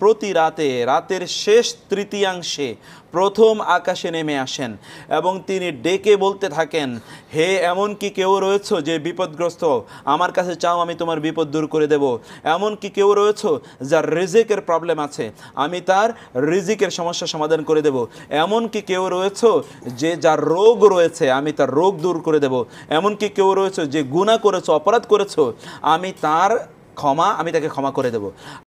প্রতি রাতে রাতের শেষ তৃতীয়াংশে প্রথম আকাশে নেমে আসেন এবং তিনি ডেকে বলতে থাকেন হে এমন কি কেউ রয়েছ যে বিপদগ্রস্ত আমার কাছে চাও আমি তোমার বিপদ দূর করে দেব এমন কি কেউ রয়েছ যার রিজিকের প্রবলেম আছে আমি তার রিজিকের সমস্যা সমাধান করে দেব এমন কি কেউ রয়েছ যে যার রোগ রয়েছে আমি তার রোগ দূর করে দেব এমন কি কেউ রয়েছ যে গুণা করেছো অপরাধ করেছো আমি তার ক্ষমা আমি তাকে ক্ষমা করে দেব